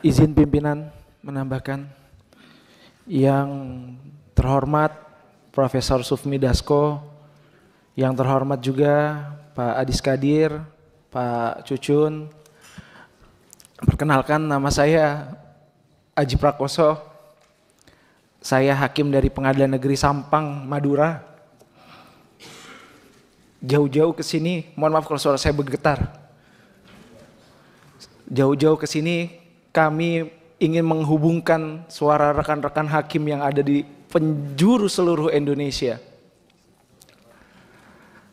izin pimpinan menambahkan yang terhormat Profesor Sufmi Dasko, yang terhormat juga Pak Adis Kadir, Pak Cucun. Perkenalkan nama saya Aji Prakoso. Saya hakim dari Pengadilan Negeri Sampang, Madura. Jauh-jauh ke sini, mohon maaf kalau suara saya bergetar. Jauh-jauh ke sini kami ingin menghubungkan suara rekan-rekan hakim yang ada di penjuru seluruh Indonesia.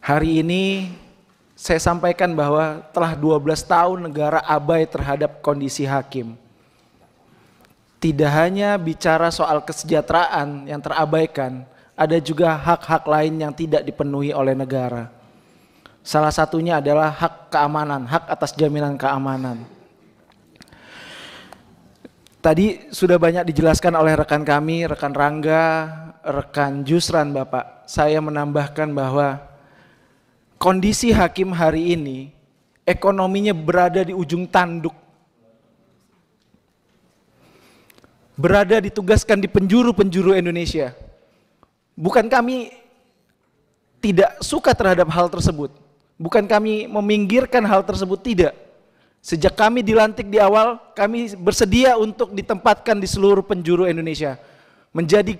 Hari ini saya sampaikan bahwa telah 12 tahun negara abai terhadap kondisi hakim. Tidak hanya bicara soal kesejahteraan yang terabaikan, ada juga hak-hak lain yang tidak dipenuhi oleh negara. Salah satunya adalah hak keamanan, hak atas jaminan keamanan Tadi sudah banyak dijelaskan oleh rekan kami, rekan Rangga, rekan Jusran Bapak. Saya menambahkan bahwa kondisi hakim hari ini ekonominya berada di ujung tanduk. Berada ditugaskan di penjuru-penjuru Indonesia. Bukan kami tidak suka terhadap hal tersebut. Bukan kami meminggirkan hal tersebut, tidak Sejak kami dilantik di awal, kami bersedia untuk ditempatkan di seluruh penjuru Indonesia. Menjadi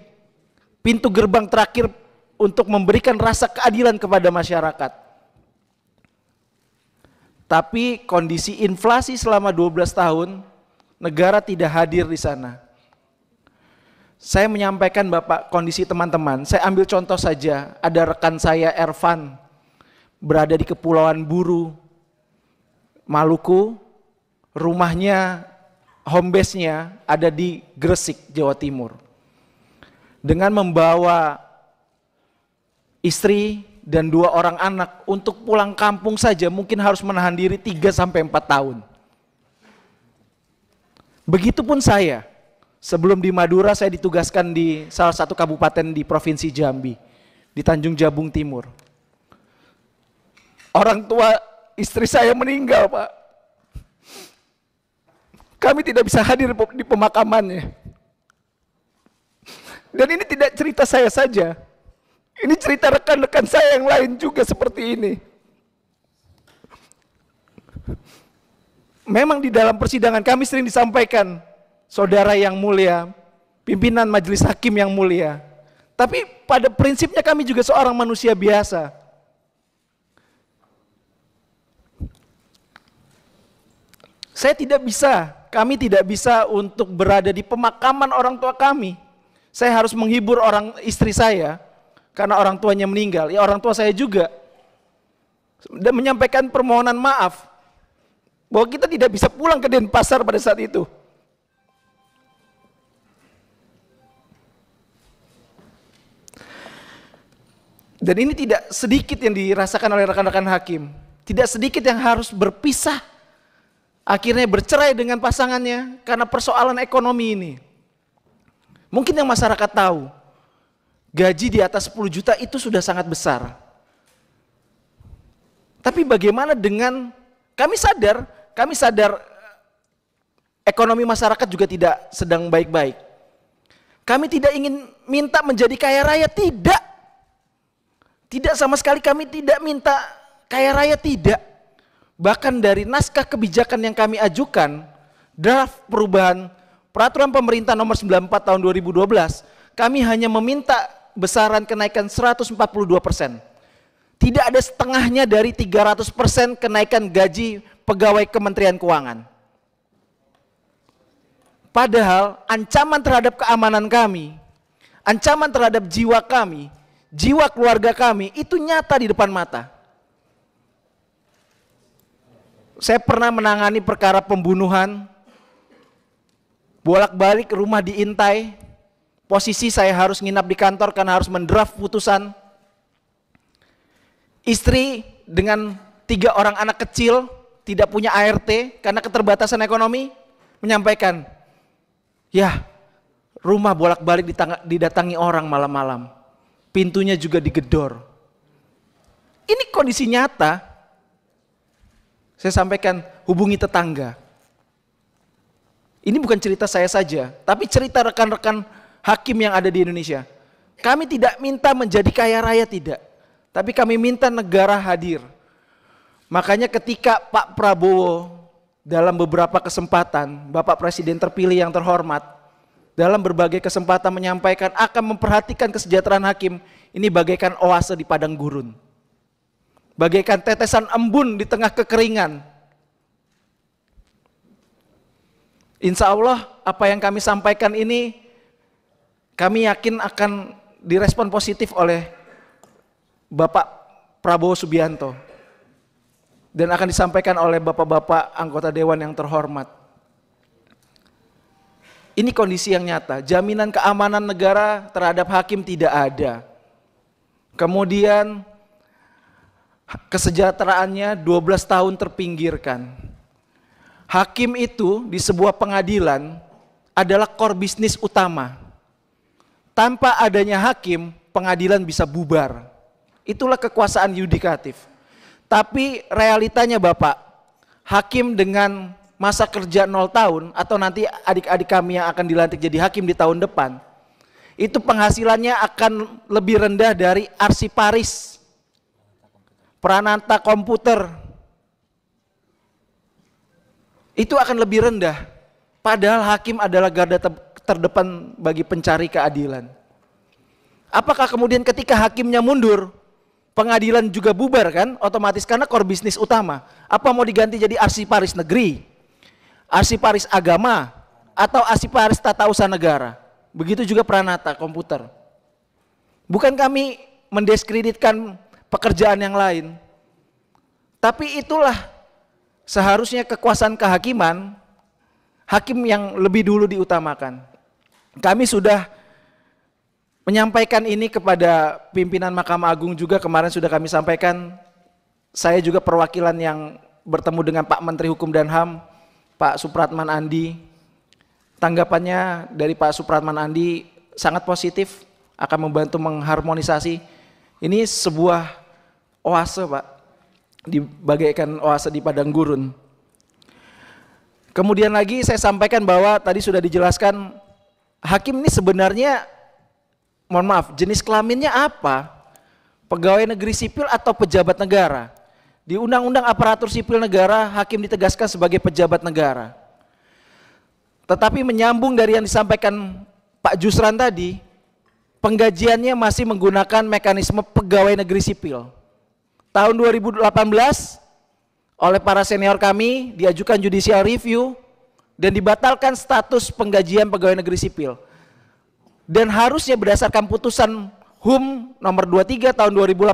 pintu gerbang terakhir untuk memberikan rasa keadilan kepada masyarakat. Tapi kondisi inflasi selama 12 tahun, negara tidak hadir di sana. Saya menyampaikan Bapak kondisi teman-teman, saya ambil contoh saja, ada rekan saya Ervan, berada di Kepulauan Buru, Maluku, rumahnya, home base-nya ada di Gresik, Jawa Timur. Dengan membawa istri dan dua orang anak untuk pulang kampung saja mungkin harus menahan diri 3 sampai 4 tahun. Begitupun saya. Sebelum di Madura saya ditugaskan di salah satu kabupaten di Provinsi Jambi, di Tanjung Jabung Timur. Orang tua istri saya meninggal Pak. Kami tidak bisa hadir di pemakamannya. Dan ini tidak cerita saya saja. Ini cerita rekan-rekan saya yang lain juga seperti ini. Memang di dalam persidangan kami sering disampaikan, saudara yang mulia, pimpinan majelis hakim yang mulia. Tapi pada prinsipnya kami juga seorang manusia biasa. Saya tidak bisa, kami tidak bisa untuk berada di pemakaman orang tua kami. Saya harus menghibur orang istri saya karena orang tuanya meninggal. Ya orang tua saya juga. Dan menyampaikan permohonan maaf bahwa kita tidak bisa pulang ke Denpasar pada saat itu. Dan ini tidak sedikit yang dirasakan oleh rekan-rekan hakim. Tidak sedikit yang harus berpisah akhirnya bercerai dengan pasangannya karena persoalan ekonomi ini. Mungkin yang masyarakat tahu, gaji di atas 10 juta itu sudah sangat besar. Tapi bagaimana dengan kami sadar, kami sadar eh, ekonomi masyarakat juga tidak sedang baik-baik. Kami tidak ingin minta menjadi kaya raya, tidak. Tidak sama sekali kami tidak minta kaya raya, tidak. Bahkan dari naskah kebijakan yang kami ajukan, draft perubahan peraturan pemerintah nomor 94 tahun 2012, kami hanya meminta besaran kenaikan 142 persen. Tidak ada setengahnya dari 300 persen kenaikan gaji pegawai Kementerian Keuangan. Padahal ancaman terhadap keamanan kami, ancaman terhadap jiwa kami, jiwa keluarga kami itu nyata di depan mata saya pernah menangani perkara pembunuhan, bolak-balik rumah diintai, posisi saya harus nginap di kantor karena harus mendraft putusan. Istri dengan tiga orang anak kecil tidak punya ART karena keterbatasan ekonomi menyampaikan, ya rumah bolak-balik didatangi orang malam-malam, pintunya juga digedor. Ini kondisi nyata, saya sampaikan, hubungi tetangga. Ini bukan cerita saya saja, tapi cerita rekan-rekan hakim yang ada di Indonesia. Kami tidak minta menjadi kaya raya, tidak. Tapi kami minta negara hadir. Makanya ketika Pak Prabowo dalam beberapa kesempatan, Bapak Presiden terpilih yang terhormat, dalam berbagai kesempatan menyampaikan akan memperhatikan kesejahteraan hakim, ini bagaikan oase di padang gurun bagaikan tetesan embun di tengah kekeringan. Insya Allah apa yang kami sampaikan ini kami yakin akan direspon positif oleh Bapak Prabowo Subianto dan akan disampaikan oleh bapak-bapak anggota dewan yang terhormat. Ini kondisi yang nyata. Jaminan keamanan negara terhadap hakim tidak ada. Kemudian kesejahteraannya 12 tahun terpinggirkan. Hakim itu di sebuah pengadilan adalah core bisnis utama. Tanpa adanya hakim, pengadilan bisa bubar. Itulah kekuasaan yudikatif. Tapi realitanya Bapak, hakim dengan masa kerja 0 tahun atau nanti adik-adik kami yang akan dilantik jadi hakim di tahun depan, itu penghasilannya akan lebih rendah dari arsiparis Pranata komputer. Itu akan lebih rendah. Padahal hakim adalah garda terdepan bagi pencari keadilan. Apakah kemudian ketika hakimnya mundur, pengadilan juga bubar kan? Otomatis karena core bisnis utama. Apa mau diganti jadi arsiparis negeri? Arsiparis agama? Atau arsiparis tata usaha negara? Begitu juga Pranata komputer. Bukan kami mendiskreditkan pekerjaan yang lain. Tapi itulah seharusnya kekuasaan kehakiman, hakim yang lebih dulu diutamakan. Kami sudah menyampaikan ini kepada pimpinan Mahkamah Agung juga kemarin sudah kami sampaikan. Saya juga perwakilan yang bertemu dengan Pak Menteri Hukum dan HAM, Pak Supratman Andi. Tanggapannya dari Pak Supratman Andi sangat positif, akan membantu mengharmonisasi ini sebuah oase Pak, dibagaikan oase di padang gurun. Kemudian lagi saya sampaikan bahwa tadi sudah dijelaskan hakim ini sebenarnya mohon maaf jenis kelaminnya apa? Pegawai negeri sipil atau pejabat negara? Di Undang-Undang Aparatur Sipil Negara hakim ditegaskan sebagai pejabat negara. Tetapi menyambung dari yang disampaikan Pak Jusran tadi, Penggajiannya masih menggunakan mekanisme pegawai negeri sipil. Tahun 2018 oleh para senior kami diajukan judicial review dan dibatalkan status penggajian pegawai negeri sipil. Dan harusnya berdasarkan putusan HUM nomor 23 tahun 2018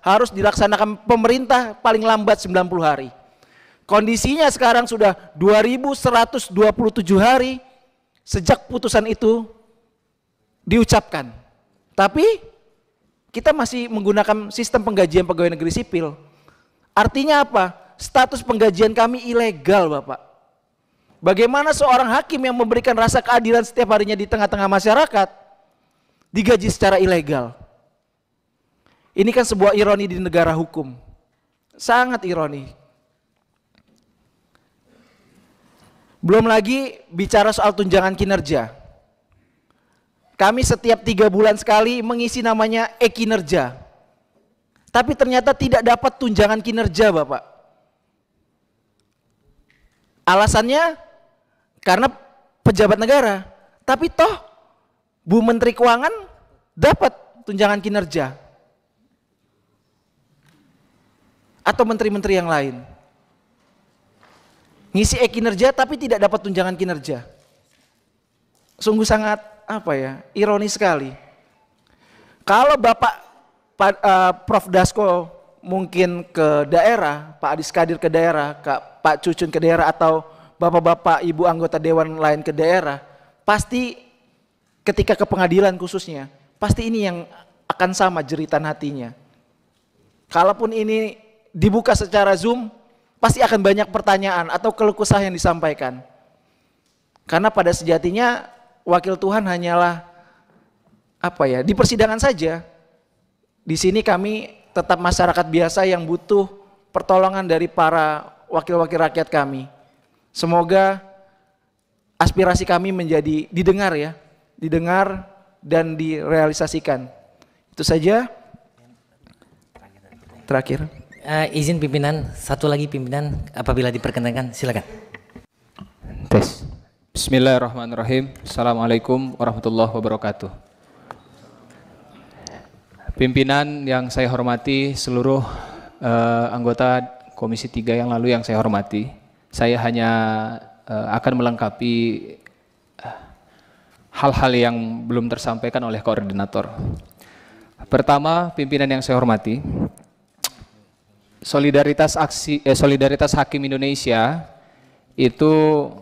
harus dilaksanakan pemerintah paling lambat 90 hari. Kondisinya sekarang sudah 2127 hari sejak putusan itu diucapkan. Tapi kita masih menggunakan sistem penggajian pegawai negeri sipil. Artinya apa? Status penggajian kami ilegal, Bapak. Bagaimana seorang hakim yang memberikan rasa keadilan setiap harinya di tengah-tengah masyarakat digaji secara ilegal? Ini kan sebuah ironi di negara hukum. Sangat ironi. Belum lagi bicara soal tunjangan kinerja. Kami setiap tiga bulan sekali mengisi namanya e-kinerja. Tapi ternyata tidak dapat tunjangan kinerja Bapak. Alasannya karena pejabat negara. Tapi toh Bu Menteri Keuangan dapat tunjangan kinerja. Atau menteri-menteri yang lain. Ngisi e-kinerja tapi tidak dapat tunjangan kinerja. Sungguh sangat apa ya ironi sekali. Kalau Bapak uh, Prof Dasko mungkin ke daerah, Pak Adis Kadir ke daerah, Kak, Pak Cucun ke daerah atau bapak-bapak ibu anggota dewan lain ke daerah, pasti ketika ke pengadilan khususnya, pasti ini yang akan sama jeritan hatinya. Kalaupun ini dibuka secara Zoom, pasti akan banyak pertanyaan atau keluh yang disampaikan. Karena pada sejatinya wakil Tuhan hanyalah apa ya, di persidangan saja. Di sini kami tetap masyarakat biasa yang butuh pertolongan dari para wakil-wakil rakyat kami. Semoga aspirasi kami menjadi didengar ya, didengar dan direalisasikan. Itu saja. Terakhir. Uh, izin pimpinan, satu lagi pimpinan apabila diperkenankan silakan. Tes. Bismillahirrahmanirrahim. Assalamualaikum warahmatullahi wabarakatuh. Pimpinan yang saya hormati, seluruh uh, anggota Komisi 3 yang lalu yang saya hormati, saya hanya uh, akan melengkapi eh, hal-hal uh, yang belum tersampaikan oleh koordinator. Pertama, pimpinan yang saya hormati, solidaritas aksi eh, solidaritas hakim Indonesia itu